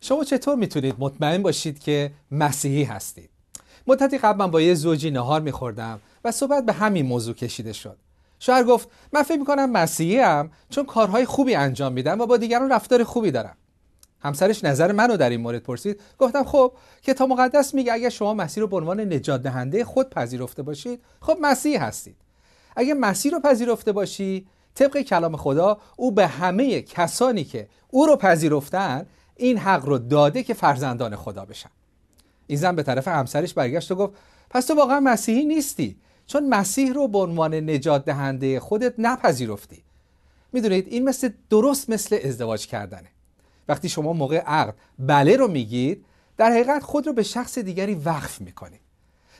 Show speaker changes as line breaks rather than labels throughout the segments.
شما چطور میتونید مطمئن باشید که مسیحی هستید مدتی قبل من با یه زوجی نهار میخوردم و صحبت به همین موضوع کشیده شد شوهر گفت من فکر میکنم مسیحی هم چون کارهای خوبی انجام میدم و با دیگران رفتار خوبی دارم همسرش نظر منو در این مورد پرسید گفتم خب تا مقدس میگه اگر شما مسیح رو به عنوان نجات دهنده خود پذیرفته باشید خب مسیحی هستید اگر مسیح رو پذیرفته باشی طبق کلام خدا او به همه کسانی که او رو پذیرفتن این حق رو داده که فرزندان خدا بشن این زن به طرف همسرش برگشت و گفت پس تو واقعا مسیحی نیستی چون مسیح رو به عنوان نجات دهنده خودت نپذیرفتی میدونید این مثل درست مثل ازدواج کردنه وقتی شما موقع عقد بله رو میگید در حقیقت خود رو به شخص دیگری وقف میکنید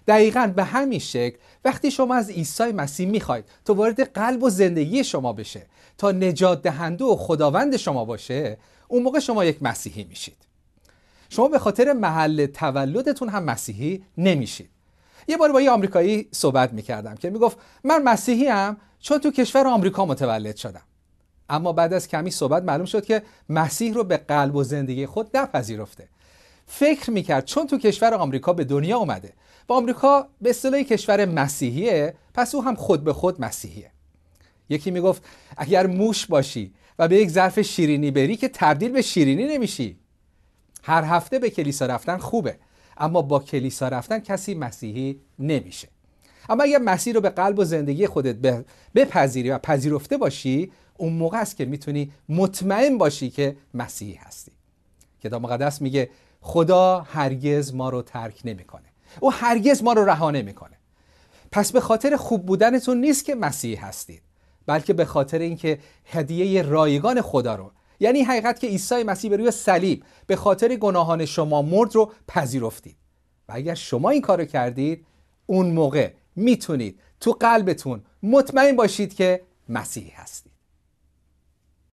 دقیقا به همین شکل وقتی شما از عیسی مسیح میخواید تا وارد قلب و زندگی شما بشه تا نجات دهنده و خداوند شما باشه اون موقع شما یک مسیحی میشید شما به خاطر محل تولدتون هم مسیحی نمیشید یه بار با یه آمریکایی صحبت میکردم که میگفت من مسیحی هم چون تو کشور آمریکا متولد شدم اما بعد از کمی صحبت معلوم شد که مسیح رو به قلب و زندگی خود نپذیرفته فکر میکرد چون تو کشور آمریکا به دنیا اومده و آمریکا به اصطلاح کشور مسیحیه پس او هم خود به خود مسیحیه یکی میگفت اگر موش باشی و به یک ظرف شیرینی بری که تبدیل به شیرینی نمیشی هر هفته به کلیسا رفتن خوبه اما با کلیسا رفتن کسی مسیحی نمیشه اما اگر مسیح رو به قلب و زندگی خودت بپذیری و پذیرفته باشی اون موقع است که میتونی مطمئن باشی که مسیحی هستی کتاب مقدس میگه خدا هرگز ما رو ترک نمیکنه او هرگز ما رو رها نمیکنه پس به خاطر خوب بودنتون نیست که مسیح هستید بلکه به خاطر اینکه هدیه رایگان خدا رو یعنی حقیقت که عیسی مسیح به روی صلیب به خاطر گناهان شما مرد رو پذیرفتید و اگر شما این کارو کردید اون موقع میتونید تو قلبتون مطمئن باشید که مسیح هستید